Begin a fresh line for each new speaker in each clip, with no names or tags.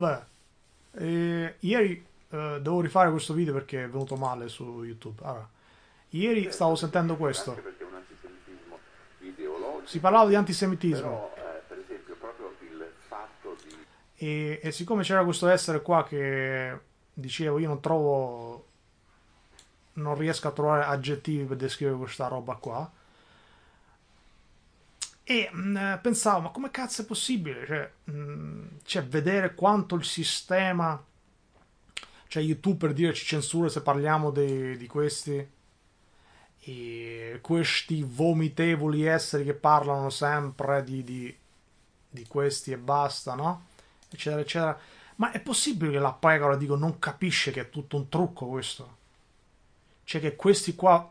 Vabbè. Eh, ieri eh, devo rifare questo video perché è venuto male su YouTube. Allora, ieri eh, stavo sentendo questo. Si parlava di antisemitismo. Eh, e, e siccome c'era questo essere qua che dicevo io non trovo non riesco a trovare aggettivi per descrivere questa roba qua e mh, mm, eh, pensavo, ma come cazzo è possibile? Cioè, mh, mm, cioè, vedere quanto il sistema, cioè YouTube per dire ci censura se parliamo de, di questi, e questi vomitevoli esseri che parlano sempre di, di, di questi e basta, no? Eccetera, eccetera. Ma è possibile che la pecora, dico, non capisce che è tutto un trucco questo? Cioè che questi qua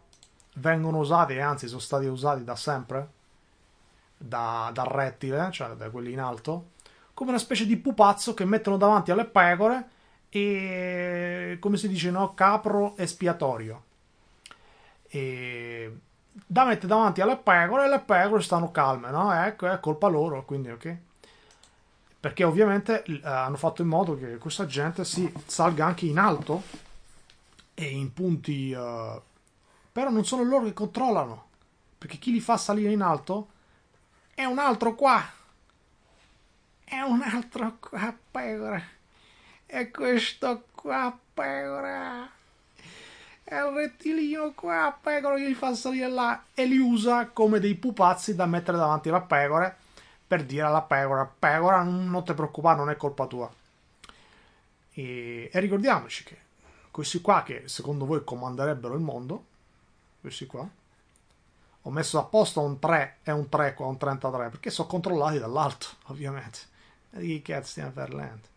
vengono usati e anzi sono stati usati da sempre? da, dal rettile, cioè da quelli in alto, come una specie di pupazzo che mettono davanti alle pecore e, come si dice, no? capro espiatorio. E da mette davanti alle pecore e le pecore stanno calme, no? Ecco, è colpa loro, quindi ok. Perché ovviamente eh, hanno fatto in modo che questa gente si salga anche in alto e in punti... Uh... però non sono loro che controllano, perché chi li fa salire in alto e un altro qua. E un altro qua, pecora. E questo qua, pecora. E il rettilineo qua, pecora, che li fa salire là. E li usa come dei pupazzi da mettere davanti alla pecora. Per dire alla pecora, pecora, non ti preoccupare, non è colpa tua. E, e ricordiamoci che questi qua che secondo voi comanderebbero il mondo, questi qua, ho messo a posto un 3 e un 3 qua, un 33, perché sono controllati dall'alto, ovviamente. E di chi cazzo stiamo parlando?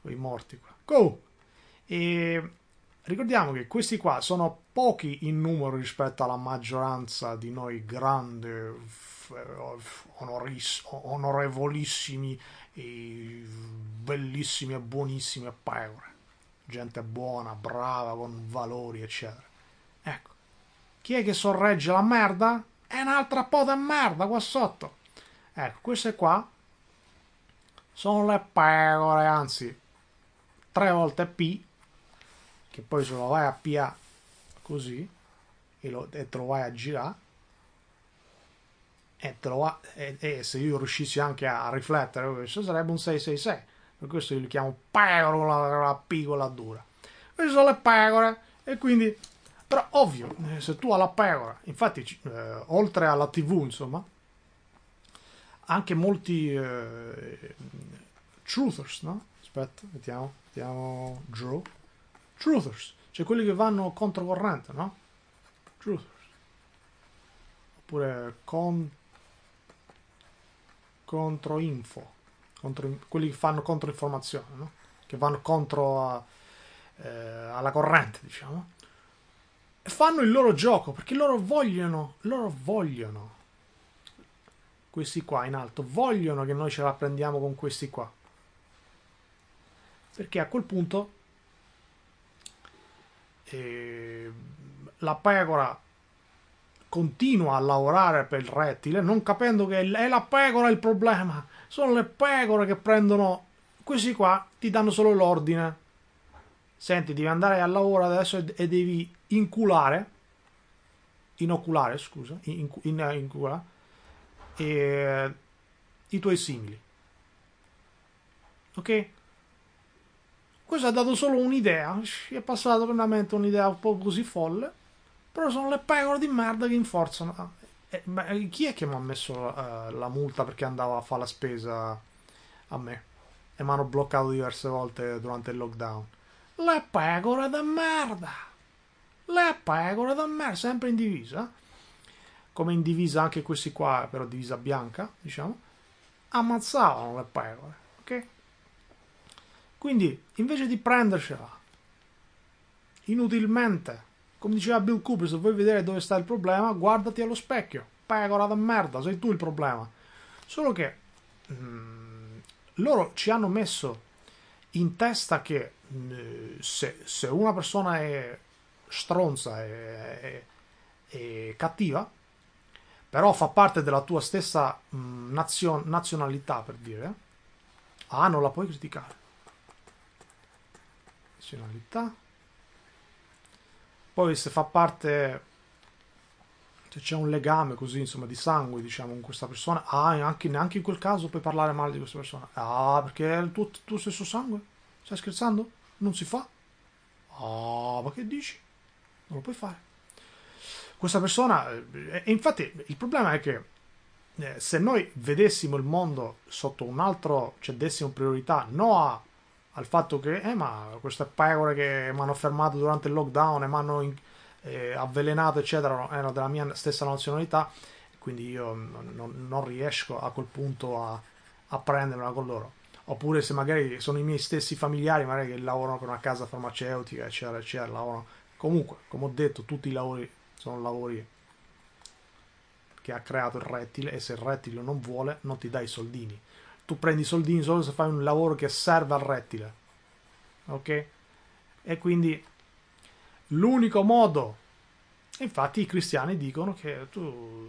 Quei morti qua. Go! E ricordiamo che questi qua sono pochi in numero rispetto alla maggioranza di noi grandi, onoris, onorevolissimi, e bellissimi e buonissimi a pecore. Gente buona, brava, con valori, eccetera chi è che sorregge la merda? È un'altra pota merda qua sotto. Ecco, queste qua sono le pecore, anzi, tre volte P, che poi se lo vai a PA così e, lo, e te lo vai a girare, e, va, e, e, se io riuscissi anche a riflettere, questo sarebbe un 666. Per questo io li chiamo pecore con la, la P con la dura. Queste sono le pecore e quindi però ovvio, eh, se tu alla pera, infatti eh, oltre alla tv insomma, anche molti eh, truthers, no? Aspetta, mettiamo vediamo, Drew. Truthers, cioè quelli che vanno controcorrente, no? Truthers. Oppure con... info contro, quelli che fanno controinformazione, no? Che vanno contro a, eh, alla corrente, diciamo fanno il loro gioco perché loro vogliono, loro vogliono. Questi qua in alto vogliono che noi ce la prendiamo con questi qua. Perché a quel punto eh, la pecora continua a lavorare per il rettile, non capendo che è la pecora il problema. Sono le pecore che prendono. Questi qua ti danno solo l'ordine senti devi andare al lavoro adesso e, e devi inculare inoculare scusa in, in, eh, inculare e, i tuoi simili ok questo ha dato solo un'idea è passata per la mente un'idea un po' così folle però sono le pecore di merda che inforzano ah, eh, ma eh, chi è che mi ha messo uh, la multa perché andava a fare la spesa a me e mi hanno bloccato diverse volte durante il lockdown la pecora da merda! La pecora da merda, sempre in divisa. Come in divisa anche questi qua, però divisa bianca, diciamo. Ammazzavano le pecore, ok? Quindi, invece di prendercela inutilmente, come diceva Bill Cooper, se vuoi vedere dove sta il problema, guardati allo specchio. Pecora da merda, sei tu il problema. Solo che mh, mm, loro ci hanno messo in testa che eh, se, se una persona è stronza e, e, e, cattiva, però fa parte della tua stessa mm, nazion, nazionalità, per dire, eh, ah, non la puoi criticare. Nazionalità. Poi se fa parte, se c'è un legame così, insomma, di sangue, diciamo, con questa persona, ah, anche, neanche in quel caso puoi parlare male di questa persona. Ah, perché è il tuo, tuo stesso sangue? Stai scherzando? Non si fa. Ah, ma che dici? Non lo puoi fare. Questa persona, e eh, eh, infatti il problema è che eh, se noi vedessimo il mondo sotto un altro, cioè dessimo priorità no a, al fatto che, eh, ma queste pecore che mi hanno fermato durante il lockdown e mi hanno eh, avvelenato, eccetera, erano della mia stessa nazionalità, quindi io non, non riesco a quel punto a, a prendermela con loro oppure se magari sono i miei stessi familiari magari che lavorano per una casa farmaceutica eccetera eccetera lavorano. comunque come ho detto tutti i lavori sono lavori che ha creato il rettile e se il rettile non vuole non ti dai i soldini tu prendi i soldini solo se fai un lavoro che serve al rettile ok e quindi l'unico modo infatti i cristiani dicono che tu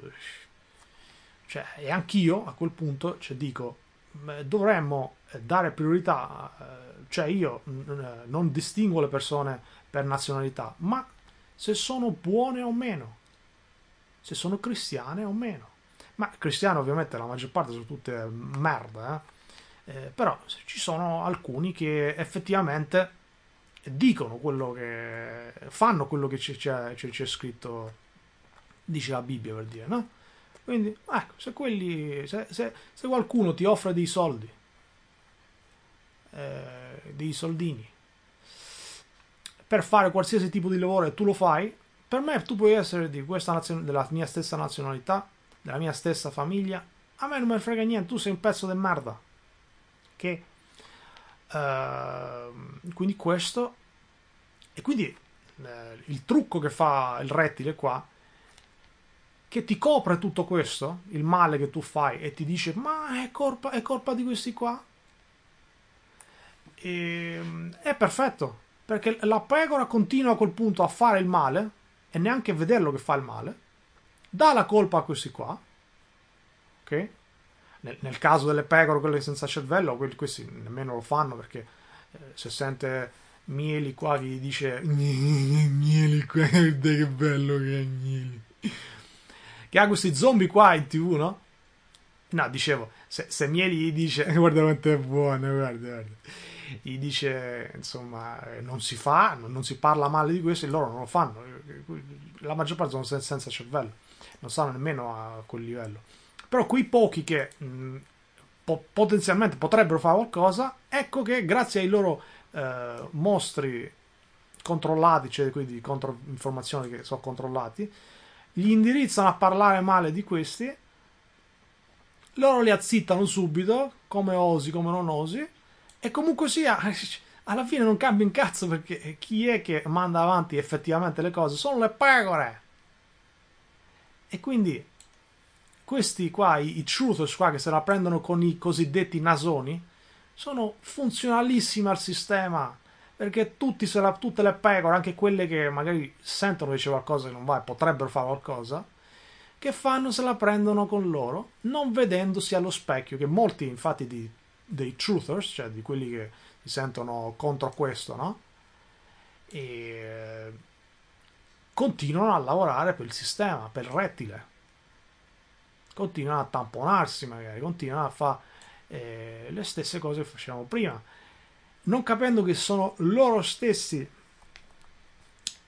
cioè e anch'io a quel punto cioè, dico Mm, dovremmo eh, dare priorità, eh, cioè io mm, eh, non distingo le persone per nazionalità, ma se sono buone o meno, se sono cristiane o meno. Ma cristiane ovviamente la maggior parte sono tutte merda, eh? però ci sono alcuni che effettivamente dicono quello che fanno quello che c'è, c'è, c'è scritto, dice la Bibbia per dire, no? Quindi, ecco, se, quelli, se, se, se qualcuno ti offre dei soldi, eh, dei soldini, per fare qualsiasi tipo di lavoro e tu lo fai, per me tu puoi essere di questa nazion- della mia stessa nazionalità, della mia stessa famiglia, a me non mi frega niente, tu sei un pezzo di merda. Che, ehm, uh, quindi questo, e quindi uh, il trucco che fa il rettile qua che ti copre tutto questo, il male che tu fai, e ti dice ma è colpa, è colpa di questi qua? E, ehm, è perfetto, perché la pecora continua a quel punto a fare il male e neanche vederlo che fa il male, dà la colpa a questi qua, ok? Nel, nel caso delle pecore, quelle senza cervello, quelli, questi nemmeno lo fanno perché eh, se sente Mieli qua che gli dice Mieli qua, che bello che è Mieli che ha questi zombie qua in tv, no? No, dicevo, se, se Mieli gli dice, guarda quanto è buono, guarda, guarda, gli dice, insomma, eh, non si fa, non, non si parla male di questo e loro non lo fanno, la maggior parte sono senza, senza cervello, non stanno nemmeno a quel livello. Però quei pochi che mh, mm, po- potenzialmente potrebbero fare qualcosa, ecco che grazie ai loro eh, mostri controllati, cioè quindi controinformazioni che sono controllati, gli indirizzano a parlare male di questi, loro li azzittano subito, come osi, come non osi, e comunque sia, alla fine non cambia un cazzo perché chi è che manda avanti effettivamente le cose? Sono le pecore! E quindi questi qua, i, i truthers qua che se la prendono con i cosiddetti nasoni, sono funzionalissimi al sistema perché tutti se la, tutte le pecore, anche quelle che magari sentono che c'è qualcosa che non va e potrebbero fare qualcosa, che fanno se la prendono con loro, non vedendosi allo specchio, che molti infatti di, dei truthers, cioè di quelli che si sentono contro questo, no? E eh, continuano a lavorare per il sistema, per il rettile. Continuano a tamponarsi magari, continuano a fare eh, le stesse cose che facevamo prima non capendo che sono loro stessi.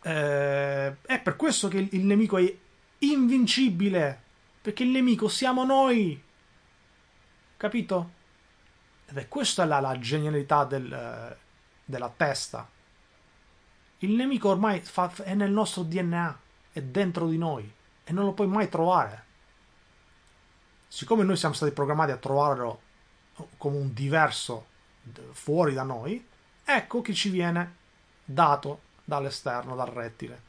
Eh, è per questo che il nemico è invincibile, perché il nemico siamo noi. Capito? Ed è questa la, la genialità del, eh, della testa. Il nemico ormai fa, è nel nostro DNA, è dentro di noi e non lo puoi mai trovare. Siccome noi siamo stati programmati a trovarlo come un diverso fuori da noi, ecco che ci viene dato dall'esterno, dal rettile.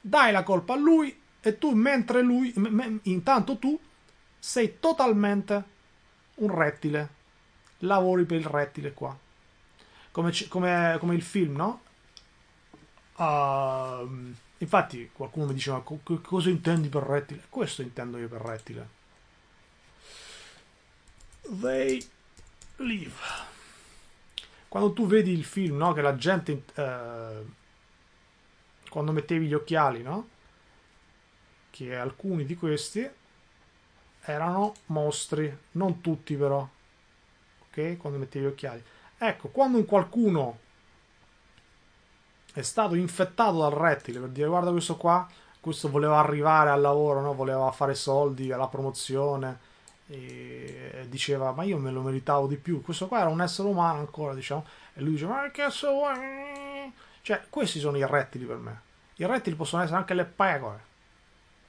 Dai la colpa a lui e tu, mentre lui, intanto tu sei totalmente un rettile, lavori per il rettile qua. Come, come, come il film, no? Uh, infatti qualcuno mi diceva cosa intendi per rettile? Questo intendo io per rettile. They live quando tu vedi il film, no? Che la gente, eh, quando mettevi gli occhiali, no? Che alcuni di questi erano mostri, non tutti però, ok? Quando mettevi gli occhiali. Ecco, quando un qualcuno è stato infettato dal rettile per dire guarda questo qua, questo voleva arrivare al lavoro, no? voleva fare soldi, alla promozione, e eh, diceva ma io me lo meritavo di più questo qua era un essere umano ancora diciamo e lui diceva ma che cazzo cioè questi sono i rettili per me i rettili possono essere anche le pecore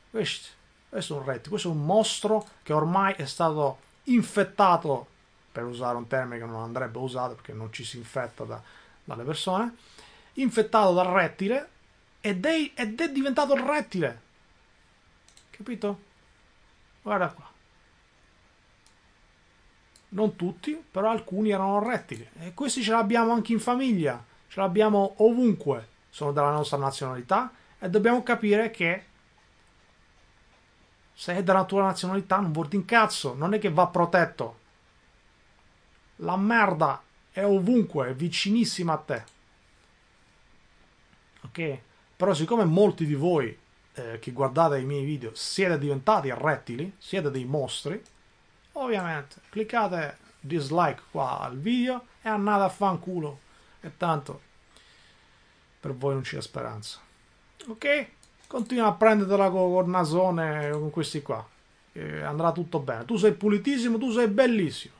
questo, questo è un rettile questo è un mostro che ormai è stato infettato per usare un termine che non andrebbe usato perché non ci si infetta da, dalle persone infettato dal rettile ed è, ed è diventato il rettile capito? guarda qua non tutti, però alcuni erano rettili. E questi ce l'abbiamo anche in famiglia, ce l'abbiamo ovunque, sono della nostra nazionalità e dobbiamo capire che se è della tua nazionalità non vuol dire un cazzo, non è che va protetto. La merda è ovunque, è vicinissima a te. Ok? Però siccome molti di voi eh, che guardate i miei video siete diventati rettili, siete dei mostri, Ovviamente, cliccate dislike qua al video e andate a fanculo. E tanto per voi non c'è speranza. Ok? Continua a prendetela con, con nasone con questi qua. E andrà tutto bene. Tu sei pulitissimo, tu sei bellissimo.